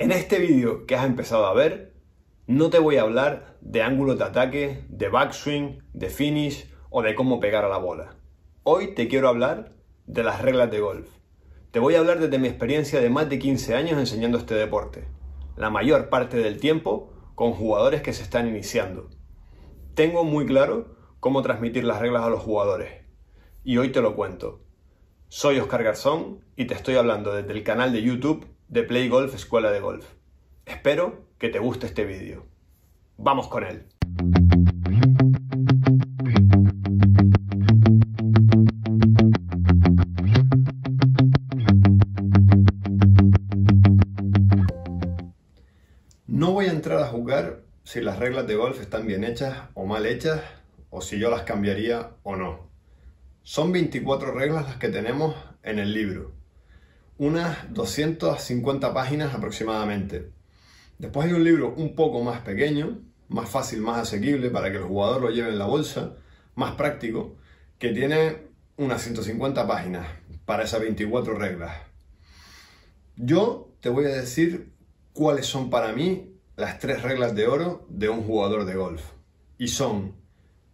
En este vídeo que has empezado a ver, no te voy a hablar de ángulos de ataque, de backswing, de finish o de cómo pegar a la bola. Hoy te quiero hablar de las reglas de golf. Te voy a hablar desde mi experiencia de más de 15 años enseñando este deporte, la mayor parte del tiempo con jugadores que se están iniciando. Tengo muy claro cómo transmitir las reglas a los jugadores y hoy te lo cuento. Soy Oscar Garzón y te estoy hablando desde el canal de YouTube de Play Golf Escuela de Golf. Espero que te guste este vídeo. ¡Vamos con él! No voy a entrar a jugar si las reglas de golf están bien hechas o mal hechas, o si yo las cambiaría o no. Son 24 reglas las que tenemos en el libro unas 250 páginas aproximadamente. Después hay un libro un poco más pequeño, más fácil, más asequible para que el jugador lo lleve en la bolsa, más práctico, que tiene unas 150 páginas para esas 24 reglas. Yo te voy a decir cuáles son para mí las tres reglas de oro de un jugador de golf. Y son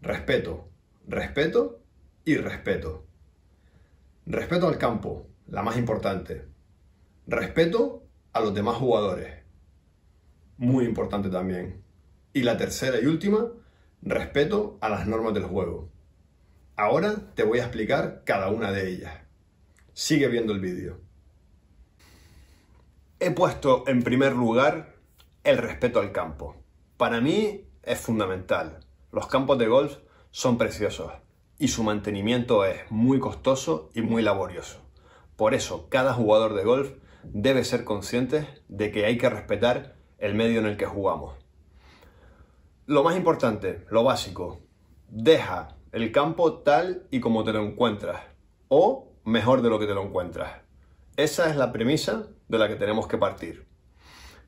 respeto, respeto y respeto. Respeto al campo, la más importante. Respeto a los demás jugadores. Muy importante también. Y la tercera y última, respeto a las normas del juego. Ahora te voy a explicar cada una de ellas. Sigue viendo el vídeo. He puesto en primer lugar el respeto al campo. Para mí es fundamental. Los campos de golf son preciosos y su mantenimiento es muy costoso y muy laborioso. Por eso, cada jugador de golf debe ser consciente de que hay que respetar el medio en el que jugamos. Lo más importante, lo básico, deja el campo tal y como te lo encuentras, o mejor de lo que te lo encuentras. Esa es la premisa de la que tenemos que partir.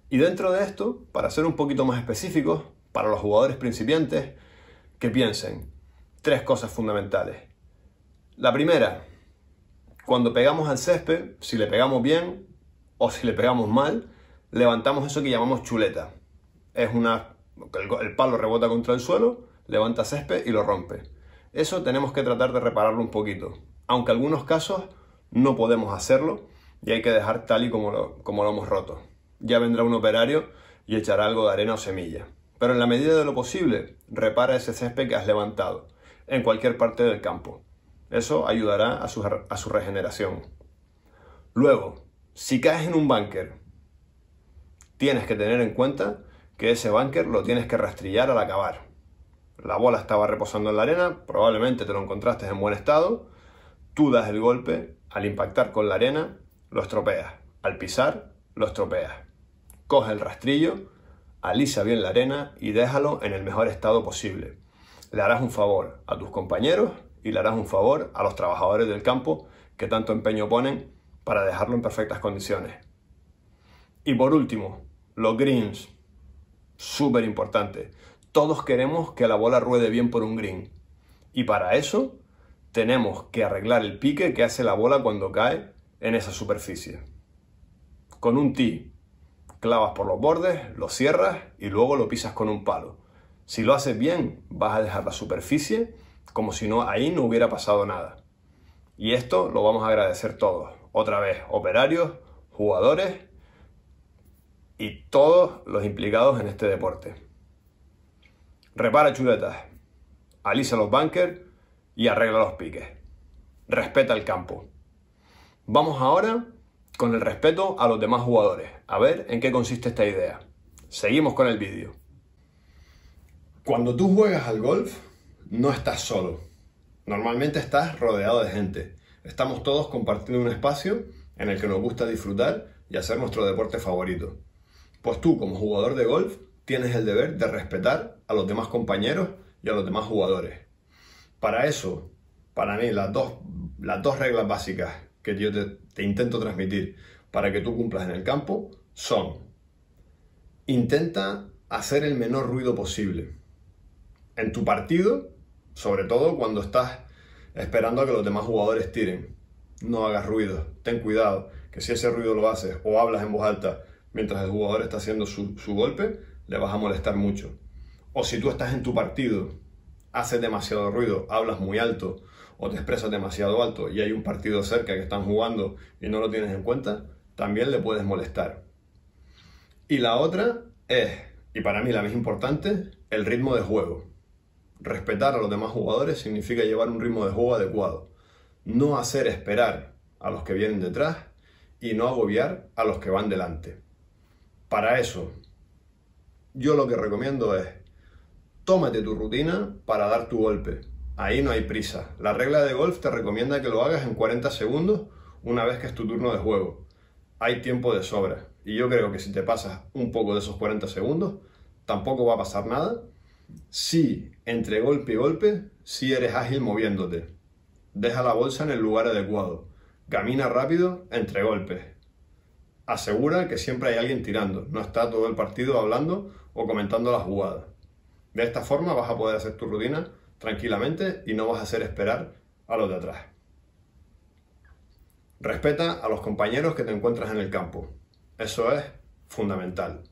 Y dentro de esto, para ser un poquito más específicos, para los jugadores principiantes, que piensen tres cosas fundamentales. La primera, cuando pegamos al césped, si le pegamos bien o si le pegamos mal, levantamos eso que llamamos chuleta. Es una... El, palo rebota contra el suelo, levanta césped y lo rompe. Eso tenemos que tratar de repararlo un poquito. Aunque en algunos casos no podemos hacerlo y hay que dejar tal y como lo, como lo hemos roto. Ya vendrá un operario y echará algo de arena o semilla. Pero en la medida de lo posible, repara ese césped que has levantado en cualquier parte del campo. Eso ayudará a su, regeneración. Luego, si caes en un bunker, tienes que tener en cuenta que ese bunker lo tienes que rastrillar al acabar. La bola estaba reposando en la arena, probablemente te lo encontraste en buen estado, tú das el golpe, al impactar con la arena, lo estropeas, al pisar, lo estropeas. Coge el rastrillo, alisa bien la arena y déjalo en el mejor estado posible. Le harás un favor a tus compañeros y le harás un favor a los trabajadores del campo que tanto empeño ponen para dejarlo en perfectas condiciones. Y por último, los greens. Súper importante. Todos queremos que la bola ruede bien por un green. Y para eso tenemos que arreglar el pique que hace la bola cuando cae en esa superficie. Con un tee, clavas por los bordes, lo cierras y luego lo pisas con un palo. Si lo haces bien, vas a dejar la superficie como si no, ahí no hubiera pasado nada. Y esto lo vamos a agradecer todos. Otra vez, operarios, jugadores y todos los implicados en este deporte. Repara chuletas, alisa los bunkers y arregla los piques. Respeta el campo. Vamos ahora con el respeto a los demás jugadores, a ver en qué consiste esta idea. Seguimos con el vídeo. Cuando tú juegas al golf, no estás solo. Normalmente estás rodeado de gente. Estamos todos compartiendo un espacio en el que nos gusta disfrutar y hacer nuestro deporte favorito. Pues tú, como jugador de golf, tienes el deber de respetar a los demás compañeros y a los demás jugadores. Para eso, para mí, las dos, reglas básicas que yo te, te intento transmitir para que tú cumplas en el campo son, intenta hacer el menor ruido posible. En tu partido, sobre todo cuando estás esperando a que los demás jugadores tiren. No hagas ruido, ten cuidado, que si ese ruido lo haces o hablas en voz alta mientras el jugador está haciendo su, golpe, le vas a molestar mucho. O si tú estás en tu partido, haces demasiado ruido, hablas muy alto o te expresas demasiado alto y hay un partido cerca que están jugando y no lo tienes en cuenta, también le puedes molestar. Y la otra es, y para mí la más importante, el ritmo de juego. Respetar a los demás jugadores significa llevar un ritmo de juego adecuado, no hacer esperar a los que vienen detrás y no agobiar a los que van delante. Para eso, yo lo que recomiendo es, tómate tu rutina para dar tu golpe. Ahí no hay prisa. La regla de golf te recomienda que lo hagas en 40 segundos una vez que es tu turno de juego. Hay tiempo de sobra. Y yo creo que si te pasas un poco de esos 40 segundos, tampoco va a pasar nada Sí, entre golpe y golpe, si eres ágil moviéndote. Deja la bolsa en el lugar adecuado. Camina rápido entre golpes. Asegura que siempre hay alguien tirando, no está todo el partido hablando o comentando las jugadas. De esta forma vas a poder hacer tu rutina tranquilamente y no vas a hacer esperar a los de atrás. Respeta a los compañeros que te encuentras en el campo. Eso es fundamental.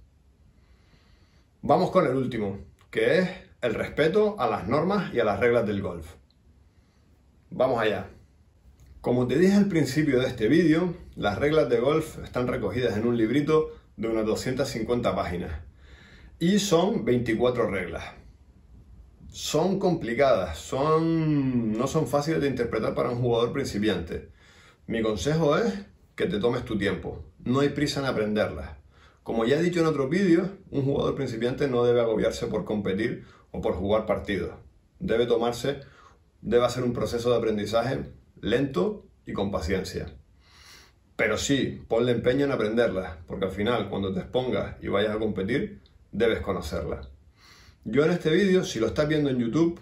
Vamos con el último, que es el respeto a las normas y a las reglas del golf. Vamos allá. Como te dije al principio de este vídeo, las reglas de golf están recogidas en un librito de unas 250 páginas y son 24 reglas. Son complicadas, son, no son fáciles de interpretar para un jugador principiante. Mi consejo es que te tomes tu tiempo, no hay prisa en aprenderlas. Como ya he dicho en otros vídeos, un jugador principiante no debe agobiarse por competir o por jugar partidos. Debe tomarse, debe hacer un proceso de aprendizaje lento y con paciencia. Pero sí, ponle empeño en aprenderla, porque al final, cuando te expongas y vayas a competir, debes conocerla. Yo en este vídeo, si lo estás viendo en YouTube,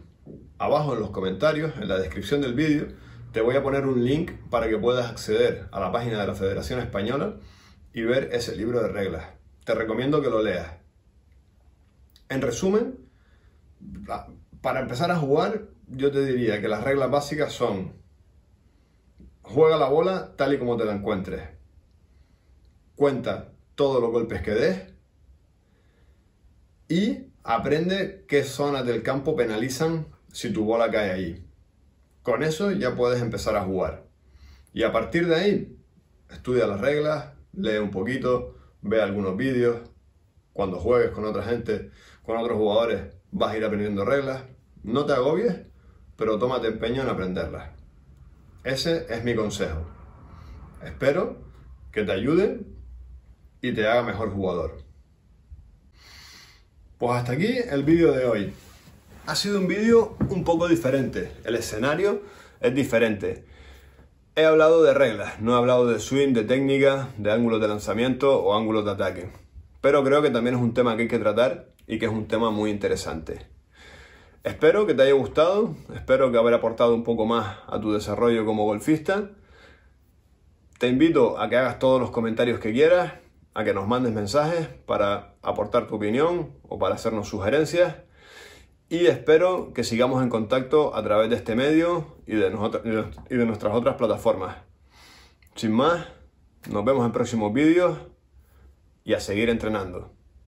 abajo en los comentarios, en la descripción del vídeo, te voy a poner un link para que puedas acceder a la página de la Federación Española y ver ese libro de reglas. Te recomiendo que lo leas. En resumen, para empezar a jugar, yo te diría que las reglas básicas son, juega la bola tal y como te la encuentres. Cuenta todos los golpes que des y aprende qué zonas del campo penalizan si tu bola cae ahí. Con eso ya puedes empezar a jugar. Y a partir de ahí, estudia las reglas, lee un poquito, ve algunos vídeos, cuando juegues con otra gente, con otros jugadores, vas a ir aprendiendo reglas. No te agobies, pero tómate empeño en aprenderlas. Ese es mi consejo. Espero que te ayude y te haga mejor jugador. Pues hasta aquí el vídeo de hoy. Ha sido un vídeo un poco diferente. El escenario es diferente. He hablado de reglas, no he hablado de swing, de técnica, de ángulos de lanzamiento o ángulos de ataque. Pero creo que también es un tema que hay que tratar y que es un tema muy interesante. Espero que te haya gustado, espero que haber aportado un poco más a tu desarrollo como golfista. Te invito a que hagas todos los comentarios que quieras, a que nos mandes mensajes para aportar tu opinión o para hacernos sugerencias y espero que sigamos en contacto a través de este medio y de, nuestras otras plataformas. Sin más, nos vemos en próximos vídeos y a seguir entrenando.